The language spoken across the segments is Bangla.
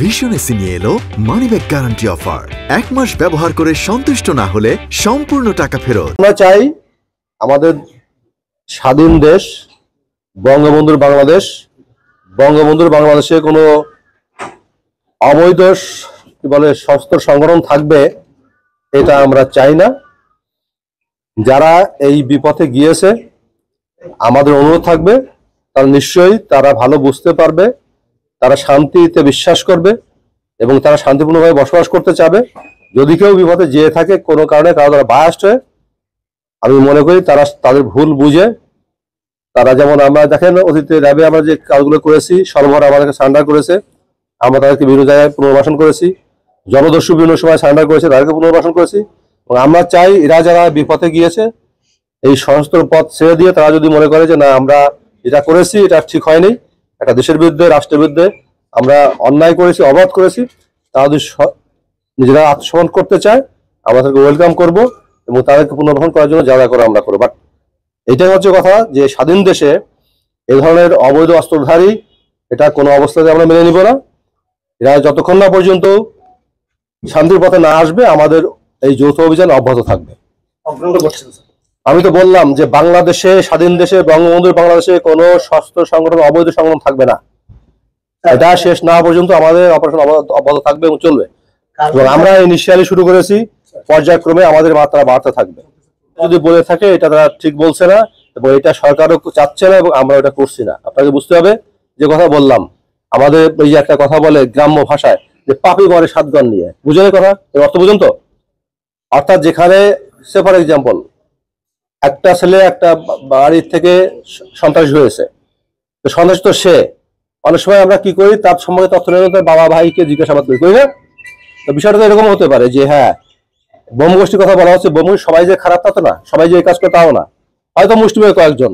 ভীষণ এসি নিয়ে এলো মানিব্যাগ গ্যারান্টি অফার এক মাস ব্যবহার করে সন্তুষ্ট না হলে সম্পূর্ণ টাকা ফেরত আমরা চাই আমাদের স্বাধীন দেশ বঙ্গবন্ধুর বাংলাদেশ বঙ্গবন্ধুর বাংলাদেশে কোনো অবৈধ কি বলে স্বস্থ সংগঠন থাকবে এটা আমরা চাই না যারা এই বিপথে গিয়েছে আমাদের অনুরোধ থাকবে তারা নিশ্চয়ই তারা ভালো বুঝতে পারবে তারা শান্তিতে বিশ্বাস করবে এবং তারা শান্তিপূর্ণভাবে বসবাস করতে চাবে যদি কেউ বিপদে যেয়ে থাকে কোনো কারণে কারো তারা বায়াস্ট হয়ে আমি মনে করি তারা তাদের ভুল বুঝে তারা যেমন আমরা দেখেন অতীতে র্যাবে আমরা যে কাজগুলো করেছি সরবরাহ আমাদেরকে সান্ডার করেছে আমরা তাদেরকে বিভিন্ন জায়গায় পুনর্বাসন করেছি জনদস্যু বিভিন্ন সময় সান্ডার করেছে তাদেরকে পুনর্বাসন করেছি এবং আমরা চাই এরা যারা বিপথে গিয়েছে এই সমস্ত পথ ছেড়ে দিয়ে তারা যদি মনে করে যে না আমরা এটা করেছি এটা ঠিক হয়নি একটা দেশের বিরুদ্ধে রাষ্ট্রের বিরুদ্ধে আমরা অন্যায় করেছি অবাধ করেছি তাদের নিজেরা আত্মসমর্পণ করতে চায় আমাদেরকে ওয়েলকাম করব এবং তাদেরকে পুনর্বহন করার জন্য যা করে আমরা করবো বাট এটাই হচ্ছে কথা যে স্বাধীন দেশে এ ধরনের অবৈধ অস্ত্রধারী এটা কোনো অবস্থাতে আমরা মেনে নিব না এরা যতক্ষণ না পর্যন্ত শান্তির পথে না আসবে আমাদের এই যৌথ অভিযান অব্যাহত থাকবে আমি তো বললাম যে বাংলাদেশে স্বাধীন দেশে বঙ্গবন্ধুর বাংলাদেশে কোনো স্বাস্থ্য সংগঠন অবৈধ সংগঠন থাকবে না আচ্ছা। এটা শেষ না পর্যন্ত আমাদের অপারেশন অব্যাহত থাকবে এবং চলবে এবং আমরা ইনিশিয়ালি শুরু করেছি পর্যায়ক্রমে আমাদের মাত্রা বাড়তে থাকবে যদি বলে থাকে এটা তারা ঠিক বলছে না এবং এটা সরকারও চাচ্ছে না এবং আমরা এটা করছি না আপনাকে বুঝতে হবে যে কথা বললাম আমাদের এই একটা কথা বলে গ্রাম্য ভাষায় যে পাপি মরে সাতগণ নিয়ে বুঝলেন কথা অর্থ বুঝুন তো অর্থাৎ যেখানে সে ফর এক্সাম্পল একটা ছেলে একটা বাড়ির থেকে সন্ত্রাস হয়েছে তো সন্ত্রাস তো সে অনেক সময় আমরা কি করি তার সম্পর্কে তথ্য নেই তার বাবা ভাইকে জিজ্ঞাসাবাদ করি করি না তো বিষয়টা তো এরকম হতে পারে যে হ্যাঁ বোম গোষ্ঠীর কথা বলা হচ্ছে বোম সবাই যে খারাপ তা তো না সবাই যে এই কাজ করে তাও না হয়তো মুষ্টিমেয় কয়েকজন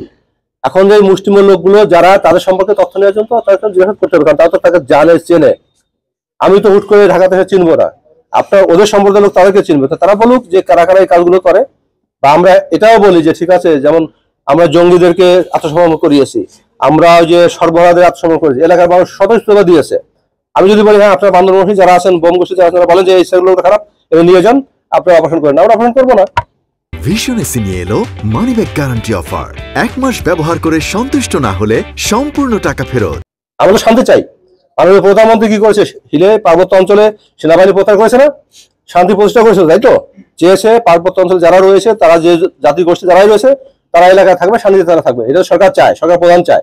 এখন যে মুষ্টিমের লোকগুলো যারা তাদের সম্পর্কে তথ্য নেওয়ার জন্য তাদেরকে জিজ্ঞাসা করতে হবে কারণ তারা তো তাকে জানে চেনে আমি তো হুট করে ঢাকাতে চিনবো না আপনার ওদের সম্পর্কে লোক তাদেরকে চিনবে তো তারা বলুক যে কারা কারা এই কাজগুলো করে বা আমরা এটাও বলি যে ঠিক আছে যেমন আমরা জঙ্গিদেরকে আত্মসমর্পণ করিয়েছি আমরা ওই যে সরবরাহদের আত্মসমর্পণ করেছি এলাকার মানুষ স্বতঃস্ফূর্ততা দিয়েছে আমি যদি বলি হ্যাঁ আপনার বান্দরবাসী যারা আছেন বোম যারা আছেন বলেন যে এই সেগুলো খারাপ এবং নিয়ে যান আপনারা অপারেশন করেন আমরা অপারেশন করবো না ভিশন এসি নিয়ে এলো মানি ব্যাক গ্যারান্টি অফার এক মাস ব্যবহার করে সন্তুষ্ট না হলে সম্পূর্ণ টাকা ফেরত আমরা শান্তি চাই আমাদের প্রধানমন্ত্রী কি করেছে হিলে পার্বত্য অঞ্চলে সেনাবাহিনী প্রত্যাহার করেছে না শান্তি প্রতিষ্ঠা করেছে তাই তো চেয়েছে পার্বত্য অঞ্চল যারা রয়েছে তারা যে জাতি গোষ্ঠী যারাই রয়েছে তারা এলাকায় থাকবে শান্তিতে তারা থাকবে এটা সরকার চায় সরকার প্রধান চায়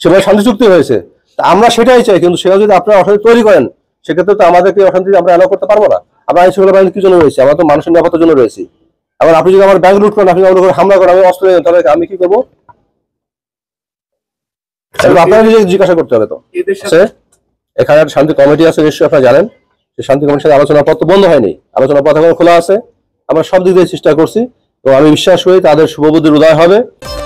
সেভাবে শান্তি চুক্তি হয়েছে আমরা সেটাই চাই কিন্তু সেটা যদি আপনারা অশান্তি তৈরি করেন সেক্ষেত্রে তো আমাদেরকে অশান্তি আমরা এলাও করতে পারবো না আমরা আইন শৃঙ্খলা বাহিনী জন্য রয়েছে আমরা তো মানুষের নিরাপত্তার জন্য রয়েছি আবার আপনি যদি আমার ব্যাংক লুট করেন আপনি আমার হামলা করেন আমি অস্ত্র তাহলে আমি কি করবো আপনারা জিজ্ঞাসা করতে হবে তো এখানে শান্তি কমিটি আছে নিশ্চয়ই আপনারা জানেন সে শান্তি কমিশনের আলোচনা পত্র বন্ধ হয়নি আলোচনা পথ এখন খোলা আছে আমরা সব দিক দিয়ে চেষ্টা করছি এবং আমি বিশ্বাস করি তাদের শুভবুদ্ধির উদয় হবে